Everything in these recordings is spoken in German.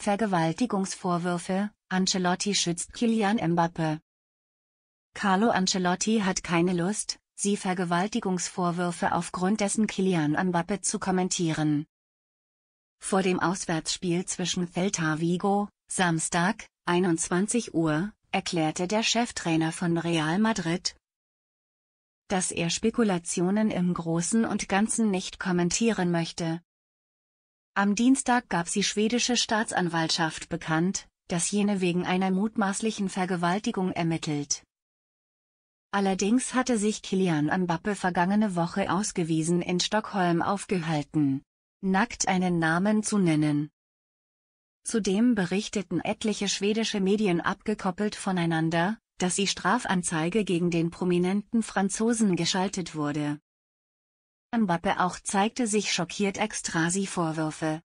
Vergewaltigungsvorwürfe, Ancelotti schützt Kilian Mbappe. Carlo Ancelotti hat keine Lust, sie Vergewaltigungsvorwürfe aufgrund dessen Kilian Mbappe zu kommentieren. Vor dem Auswärtsspiel zwischen Celta Vigo, Samstag, 21 Uhr, erklärte der Cheftrainer von Real Madrid, dass er Spekulationen im Großen und Ganzen nicht kommentieren möchte. Am Dienstag gab sie schwedische Staatsanwaltschaft bekannt, dass jene wegen einer mutmaßlichen Vergewaltigung ermittelt. Allerdings hatte sich Kilian Mbappe vergangene Woche ausgewiesen in Stockholm aufgehalten. Nackt einen Namen zu nennen. Zudem berichteten etliche schwedische Medien abgekoppelt voneinander, dass die Strafanzeige gegen den prominenten Franzosen geschaltet wurde. Mbappe auch zeigte sich schockiert Ekstasi-Vorwürfe.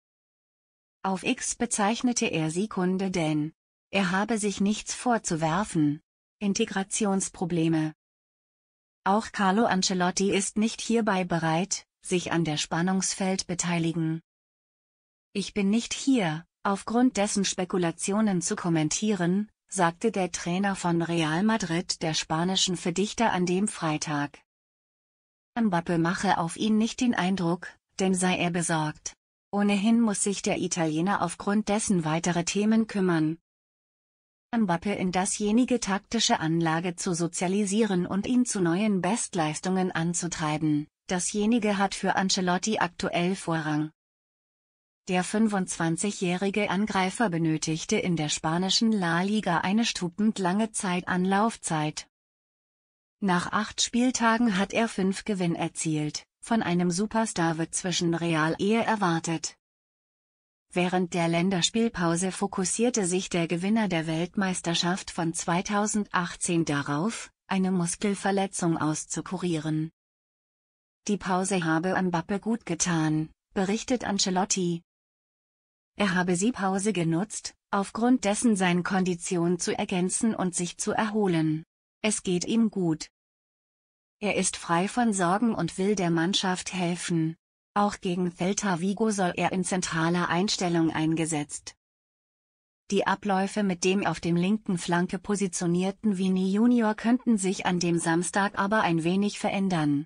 Auf X bezeichnete er sie Kunde denn, er habe sich nichts vorzuwerfen. Integrationsprobleme. Auch Carlo Ancelotti ist nicht hierbei bereit, sich an der Spannungsfeld beteiligen. Ich bin nicht hier, aufgrund dessen Spekulationen zu kommentieren, sagte der Trainer von Real Madrid der spanischen Verdichter an dem Freitag. Mbappe mache auf ihn nicht den Eindruck, denn sei er besorgt. Ohnehin muss sich der Italiener aufgrund dessen weitere Themen kümmern. Mbappe in dasjenige taktische Anlage zu sozialisieren und ihn zu neuen Bestleistungen anzutreiben, dasjenige hat für Ancelotti aktuell Vorrang. Der 25-jährige Angreifer benötigte in der spanischen La Liga eine stupend lange Zeit an Laufzeit, nach acht Spieltagen hat er fünf Gewinn erzielt, von einem Superstar wird zwischen Real eher erwartet. Während der Länderspielpause fokussierte sich der Gewinner der Weltmeisterschaft von 2018 darauf, eine Muskelverletzung auszukurieren. Die Pause habe Mbappe gut getan, berichtet Ancelotti. Er habe sie Pause genutzt, aufgrund dessen seine Kondition zu ergänzen und sich zu erholen. Es geht ihm gut. Er ist frei von Sorgen und will der Mannschaft helfen. Auch gegen Celta Vigo soll er in zentraler Einstellung eingesetzt. Die Abläufe mit dem auf dem linken Flanke positionierten Vini Junior könnten sich an dem Samstag aber ein wenig verändern.